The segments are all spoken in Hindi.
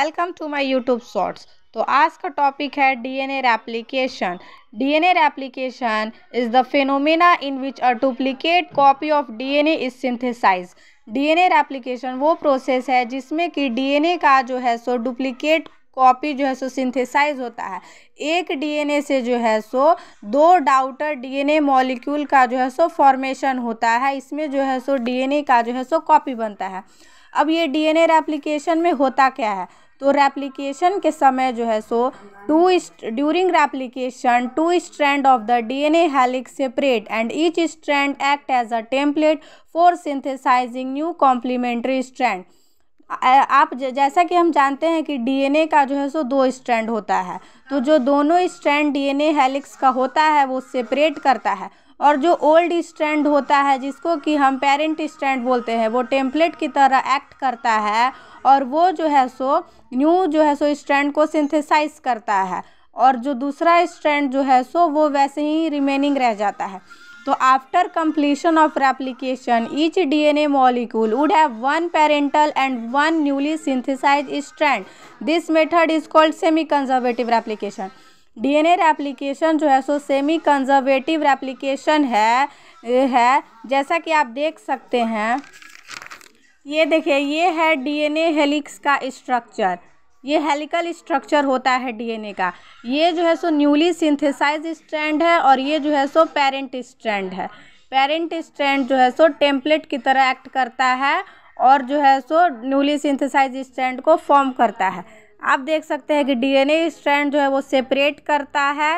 welcome to my YouTube shorts तो आज का टॉपिक है DNA replication DNA replication is the phenomena in which a duplicate copy of DNA is synthesize DNA replication वो प्रोसेस है जिसमें कि डीएनए का जो है सो डुप्लीकेट कॉपी जो है सो सिंथेसाइज होता है एक डीएनए से जो है सो दो डाउटर डीएनए मॉलिक्यूल का जो है सो फॉर्मेशन होता है इसमें जो है सो डीएनए का जो है सो कॉपी बनता है अब ये डीएनए एन में होता क्या है तो रेप्लीकेशन के समय जो है सो to during replication two strand of the DNA helix separate and each strand act as a template for synthesizing new complementary strand आप जैसा कि हम जानते हैं कि डीएनए का जो है सो दो स्ट्रैंड होता है तो जो दोनों स्ट्रैंड डीएनए हेलिक्स का होता है वो सेपरेट करता है और जो ओल्ड स्टैंड होता है जिसको कि हम पेरेंट स्टैंड बोलते हैं वो टेम्पलेट की तरह एक्ट करता है और वो जो है सो न्यू जो है सो स्टैंड को सिंथेसाइज करता है और जो दूसरा स्टैंड जो है सो वो वैसे ही रिमेनिंग रह जाता है तो after completion of replication each D N A molecule would have one parental and one newly synthesize stand this method is called semi conservative replication DNA replication जो है सो सेमी कंजर्वेटिव रेप्लिकेशन है है जैसा कि आप देख सकते हैं ये देखिए ये है डीएनए हेलिक्स का स्ट्रक्चर ये हेलिकल स्ट्रक्चर होता है डीएनए का ये जो है सो न्यूली सिंथेसाइज स्ट्रैंड है और ये जो है सो पेरेंट स्ट्रैंड है पेरेंट स्ट्रैंड जो है सो टेम्पलेट की तरह एक्ट करता है और जो है सो न्यूली सिंथेसाइज स्ट्रैंड को फॉर्म करता है आप देख सकते हैं कि डीएनए स्ट्रैंड जो है वो सेपरेट करता है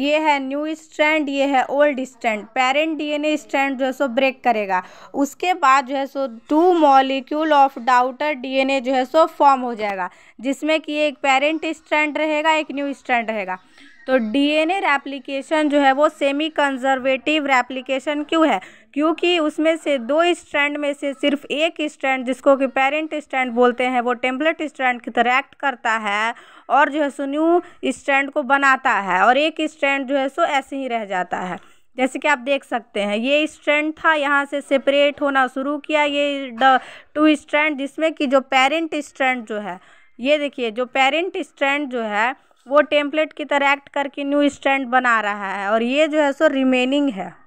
ये है न्यू स्ट्रैंड ये है old strand parent DNA strand जो है सो ब्रेक करेगा उसके बाद जो है सो two molecule of daughter DNA जो है सो फॉर्म हो जाएगा जिसमें कि एक पेरेंट स्ट्रैंड रहेगा एक न्यू स्ट्रैंड रहेगा तो डीएनए रेप्लिकेशन जो है वो सेमी कंजर्वेटिव रेप्लिकेशन क्यों है क्योंकि उसमें से दो स्ट्रैंड में से सिर्फ एक स्ट्रैंड जिसको कि पेरेंट स्ट्रैंड बोलते हैं वो टेम्पलेट स्ट्रैंड की तरह एक्ट करता है और जो है सो न्यू स्ट्रैंड को बनाता है और एक स्ट्रैंड जो है सो ऐसे ही रह जाता है जैसे कि आप देख सकते हैं ये स्ट्रैंड था यहाँ से सेपरेट होना शुरू किया ये टू स्ट्रैंड जिसमें कि जो पेरेंट स्ट्रैंड जो है ये देखिए जो पेरेंट स्ट्रैंड जो है वो टेम्पलेट की तरह एक्ट करके न्यू स्टैंड बना रहा है और ये जो है सो रिमेनिंग है